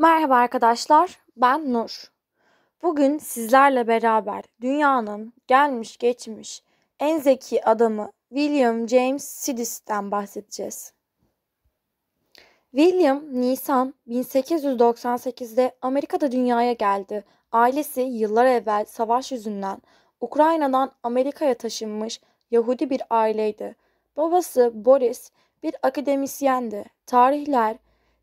Merhaba arkadaşlar, ben Nur. Bugün sizlerle beraber dünyanın gelmiş geçmiş en zeki adamı William James Sidis'ten bahsedeceğiz. William Nisan 1898'de Amerika'da dünyaya geldi. Ailesi yıllar evvel savaş yüzünden Ukrayna'dan Amerika'ya taşınmış Yahudi bir aileydi. Babası Boris bir akademisyendi. Tarihler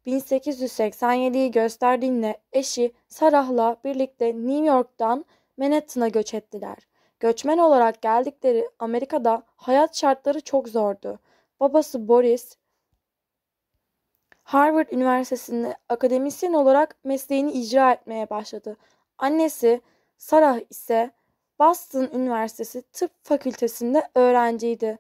1887'yi gösterdiğinde eşi Sarah'la birlikte New York'tan Manhattan'a göç ettiler. Göçmen olarak geldikleri Amerika'da hayat şartları çok zordu. Babası Boris Harvard Üniversitesi'nde akademisyen olarak mesleğini icra etmeye başladı. Annesi Sarah ise Boston Üniversitesi Tıp Fakültesi'nde öğrenciydi.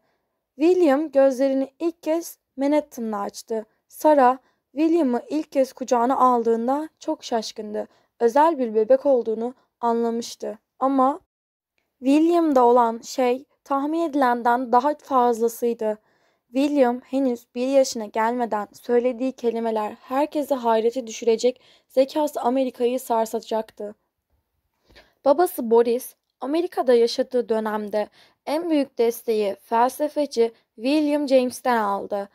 William gözlerini ilk kez Manhattan'da açtı. Sarah William'ı ilk kez kucağına aldığında çok şaşkındı. Özel bir bebek olduğunu anlamıştı. Ama William'da olan şey tahmin edilenden daha fazlasıydı. William henüz bir yaşına gelmeden söylediği kelimeler herkesi hayrete düşürecek, zekası Amerika'yı sarsacaktı. Babası Boris, Amerika'da yaşadığı dönemde en büyük desteği felsefeci William James'ten aldı.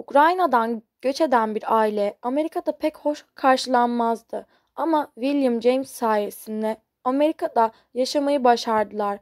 Ukrayna'dan göç eden bir aile Amerika'da pek hoş karşılanmazdı ama William James sayesinde Amerika'da yaşamayı başardılar.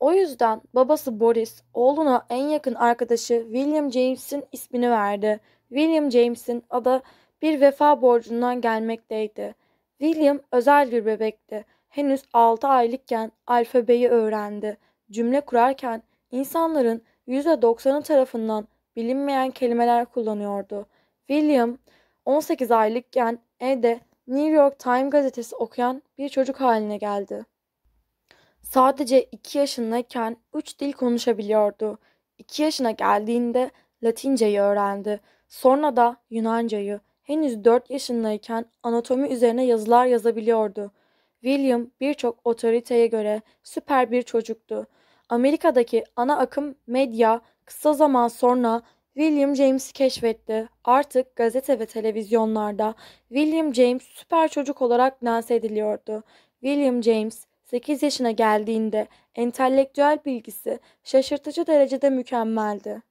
O yüzden babası Boris oğluna en yakın arkadaşı William James'in ismini verdi. William James'in adı bir vefa borcundan gelmekteydi. William özel bir bebekti. Henüz 6 aylıkken alfabeyi öğrendi. Cümle kurarken insanların %90'ı tarafından bilinmeyen kelimeler kullanıyordu. William 18 aylıkken evde New York Times gazetesi okuyan bir çocuk haline geldi. Sadece 2 yaşındayken 3 dil konuşabiliyordu. 2 yaşına geldiğinde Latinceyi öğrendi. Sonra da Yunancayı. Henüz 4 yaşındayken anatomi üzerine yazılar yazabiliyordu. William birçok otoriteye göre süper bir çocuktu. Amerika'daki ana akım medya Kısa zaman sonra William James'i keşfetti. Artık gazete ve televizyonlarda William James süper çocuk olarak lanse ediliyordu. William James 8 yaşına geldiğinde entelektüel bilgisi şaşırtıcı derecede mükemmeldi.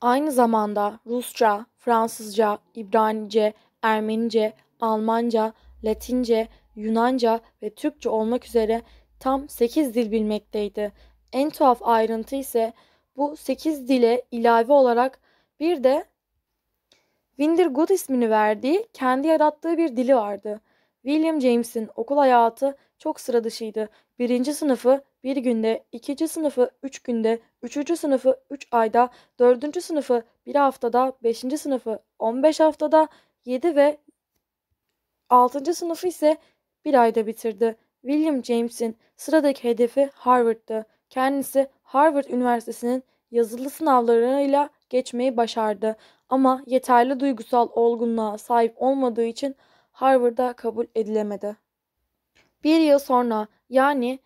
Aynı zamanda Rusça, Fransızca, İbranice, Ermenice, Almanca, Latince, Yunanca ve Türkçe olmak üzere tam 8 dil bilmekteydi. En tuhaf ayrıntı ise bu 8 dile ilave olarak bir de Windergood ismini verdiği kendi yarattığı bir dili vardı. William James'in okul hayatı çok sıra dışıydı. Birinci sınıfı bir günde, ikinci sınıfı üç günde, üçüncü sınıfı üç ayda, dördüncü sınıfı bir haftada, beşinci sınıfı on beş haftada, yedi ve altıncı sınıfı ise bir ayda bitirdi. William James'in sıradaki hedefi Harvard'dı. Kendisi Harvard Üniversitesi'nin yazılı sınavlarıyla geçmeyi başardı ama yeterli duygusal olgunluğa sahip olmadığı için Harvard'a kabul edilemedi. Bir yıl sonra yani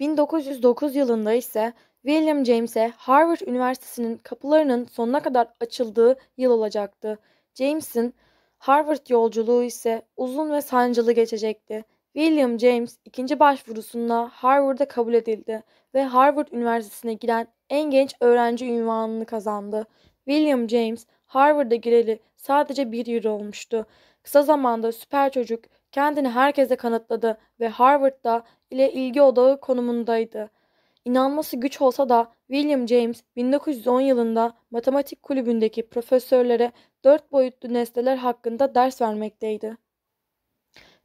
1909 yılında ise William James'e Harvard Üniversitesi'nin kapılarının sonuna kadar açıldığı yıl olacaktı. James'in Harvard yolculuğu ise uzun ve sancılı geçecekti. William James ikinci başvurusunda Harvard'a kabul edildi ve Harvard Üniversitesi'ne giren en genç öğrenci ünvanını kazandı. William James Harvard'a gireli sadece bir yıl olmuştu. Kısa zamanda süper çocuk kendini herkese kanıtladı ve Harvard'da ile ilgi odağı konumundaydı. İnanması güç olsa da William James 1910 yılında matematik kulübündeki profesörlere dört boyutlu nesneler hakkında ders vermekteydi.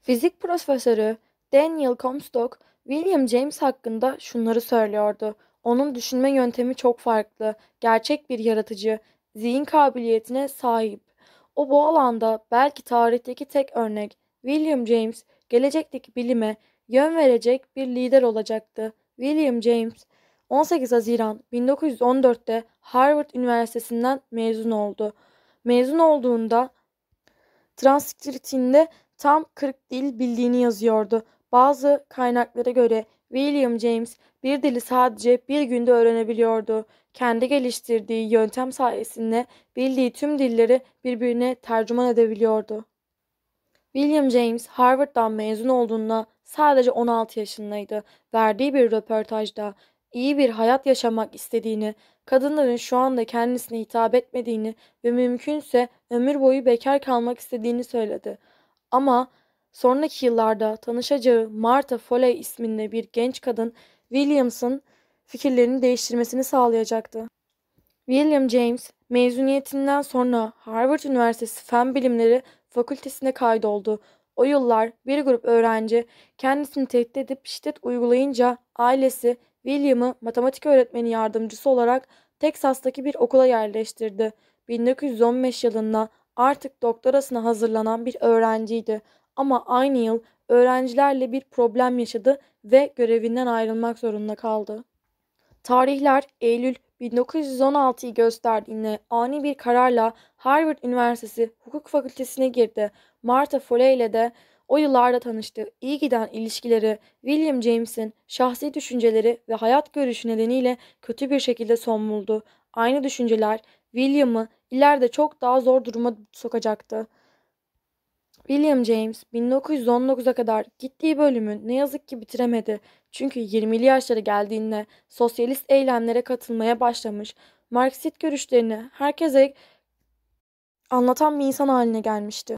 Fizik profesörü Daniel Comstock, William James hakkında şunları söylüyordu. Onun düşünme yöntemi çok farklı, gerçek bir yaratıcı, zihin kabiliyetine sahip. O bu alanda belki tarihteki tek örnek William James gelecekteki bilime yön verecek bir lider olacaktı. William James 18 Haziran 1914'te Harvard Üniversitesi'nden mezun oldu. Mezun olduğunda transkriptinde tam 40 dil bildiğini yazıyordu. Bazı kaynaklara göre William James bir dili sadece bir günde öğrenebiliyordu. Kendi geliştirdiği yöntem sayesinde bildiği tüm dilleri birbirine tercüman edebiliyordu. William James Harvard'dan mezun olduğunda sadece 16 yaşındaydı. Verdiği bir röportajda iyi bir hayat yaşamak istediğini, kadınların şu anda kendisine hitap etmediğini ve mümkünse ömür boyu bekar kalmak istediğini söyledi. Ama sonraki yıllarda tanışacağı Martha Foley isminde bir genç kadın Williams'ın fikirlerini değiştirmesini sağlayacaktı. William James mezuniyetinden sonra Harvard Üniversitesi Fen Bilimleri Fakültesine kaydoldu. O yıllar bir grup öğrenci kendisini tehdit edip şiddet uygulayınca ailesi William'ı matematik öğretmeni yardımcısı olarak Teksas'taki bir okula yerleştirdi. 1915 yılında artık doktorasına hazırlanan bir öğrenciydi ama aynı yıl öğrencilerle bir problem yaşadı ve görevinden ayrılmak zorunda kaldı. Tarihler Eylül 1916'yı gösterdiğinde ani bir kararla Harvard Üniversitesi Hukuk Fakültesine girdi. Martha Foley ile de o yıllarda tanıştı. İyi giden ilişkileri William James'in şahsi düşünceleri ve hayat görüşü nedeniyle kötü bir şekilde son buldu. Aynı düşünceler William'ı ileride çok daha zor duruma sokacaktı. William James 1919'a kadar gittiği bölümü ne yazık ki bitiremedi. Çünkü 20'li yaşları geldiğinde sosyalist eylemlere katılmaya başlamış, Marksist görüşlerini herkese anlatan bir insan haline gelmişti.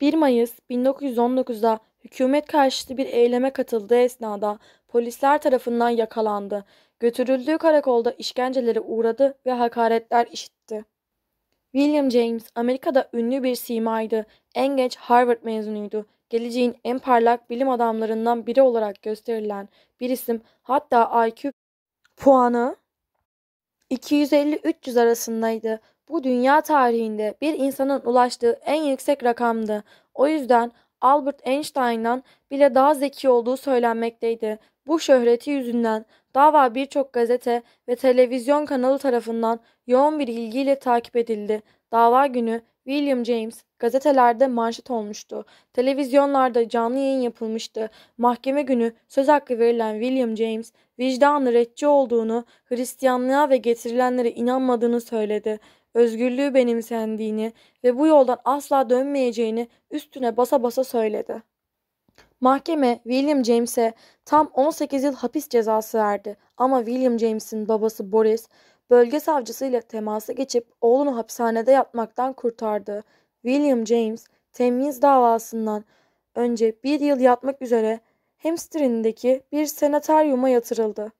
1 Mayıs 1919'da hükümet karşıtı bir eyleme katıldığı esnada polisler tarafından yakalandı. Götürüldüğü karakolda işkencelere uğradı ve hakaretler işitti. William James Amerika'da ünlü bir simaydı. En geç Harvard mezunuydu. Geleceğin en parlak bilim adamlarından biri olarak gösterilen bir isim hatta IQ puanı 250-300 arasındaydı. Bu dünya tarihinde bir insanın ulaştığı en yüksek rakamdı. O yüzden Albert Einstein'dan bile daha zeki olduğu söylenmekteydi. Bu şöhreti yüzünden dava birçok gazete ve televizyon kanalı tarafından yoğun bir ilgiyle takip edildi. Dava günü William James gazetelerde manşet olmuştu. Televizyonlarda canlı yayın yapılmıştı. Mahkeme günü söz hakkı verilen William James vicdanı retçi olduğunu, Hristiyanlığa ve getirilenlere inanmadığını söyledi. Özgürlüğü benimsendiğini ve bu yoldan asla dönmeyeceğini üstüne basa basa söyledi. Mahkeme William James'e tam 18 yıl hapis cezası verdi ama William James'in babası Boris bölge savcısıyla temasa geçip oğlunu hapishanede yatmaktan kurtardı. William James temyiz davasından önce bir yıl yatmak üzere Hempstead'indeki bir senataryuma yatırıldı.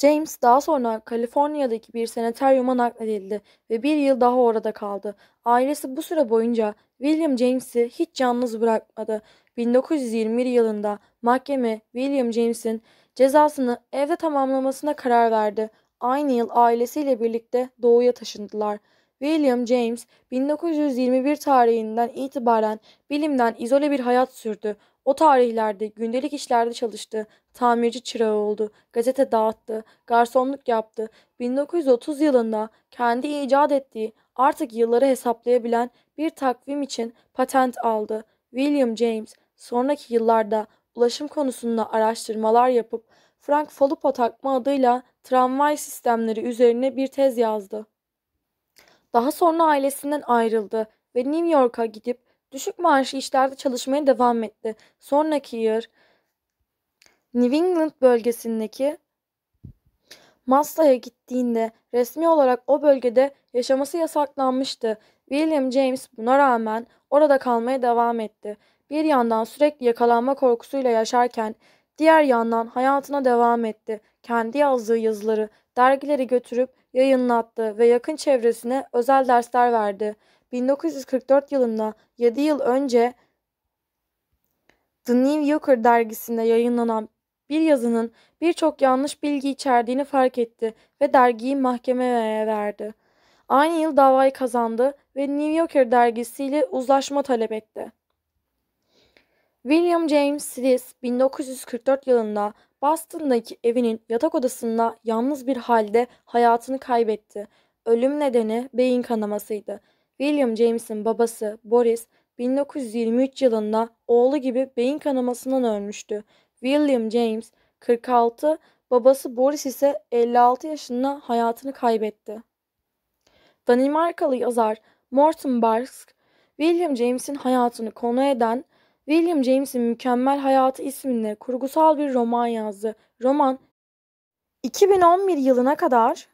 James daha sonra Kaliforniya'daki bir senataryuma nakledildi ve bir yıl daha orada kaldı. Ailesi bu süre boyunca William James'i hiç yalnız bırakmadı. 1921 yılında mahkeme William James'in cezasını evde tamamlamasına karar verdi. Aynı yıl ailesiyle birlikte doğuya taşındılar. William James 1921 tarihinden itibaren bilimden izole bir hayat sürdü. O tarihlerde gündelik işlerde çalıştı, tamirci çırağı oldu, gazete dağıttı, garsonluk yaptı. 1930 yılında kendi icat ettiği artık yılları hesaplayabilen bir takvim için patent aldı. William James sonraki yıllarda ulaşım konusunda araştırmalar yapıp Frank Falupa takma adıyla tramvay sistemleri üzerine bir tez yazdı. Daha sonra ailesinden ayrıldı ve New York'a gidip düşük maaşlı işlerde çalışmaya devam etti. Sonraki yıl New England bölgesindeki Masla'ya gittiğinde resmi olarak o bölgede yaşaması yasaklanmıştı. William James buna rağmen orada kalmaya devam etti. Bir yandan sürekli yakalanma korkusuyla yaşarken diğer yandan hayatına devam etti. Kendi yazdığı yazıları dergileri götürüp yayınlattı ve yakın çevresine özel dersler verdi. 1944 yılında 7 yıl önce The New Yorker dergisinde yayınlanan bir yazının birçok yanlış bilgi içerdiğini fark etti ve dergiyi mahkemeye verdi. Aynı yıl davayı kazandı ve New Yorker dergisiyle uzlaşma talep etti. William James Silis 1944 yılında Boston'daki evinin yatak odasında yalnız bir halde hayatını kaybetti. Ölüm nedeni beyin kanamasıydı. William James'in babası Boris 1923 yılında oğlu gibi beyin kanamasından ölmüştü. William James 46, babası Boris ise 56 yaşında hayatını kaybetti. Danimarkalı yazar Morton Barks, William James'in hayatını konu eden William James'in Mükemmel Hayatı isminde kurgusal bir roman yazdı. Roman 2011 yılına kadar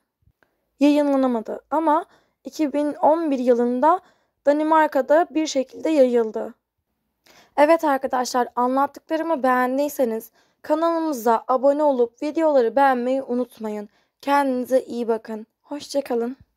yayınlanamadı ama 2011 yılında Danimarka'da bir şekilde yayıldı. Evet arkadaşlar anlattıklarımı beğendiyseniz kanalımıza abone olup videoları beğenmeyi unutmayın. Kendinize iyi bakın. Hoşçakalın.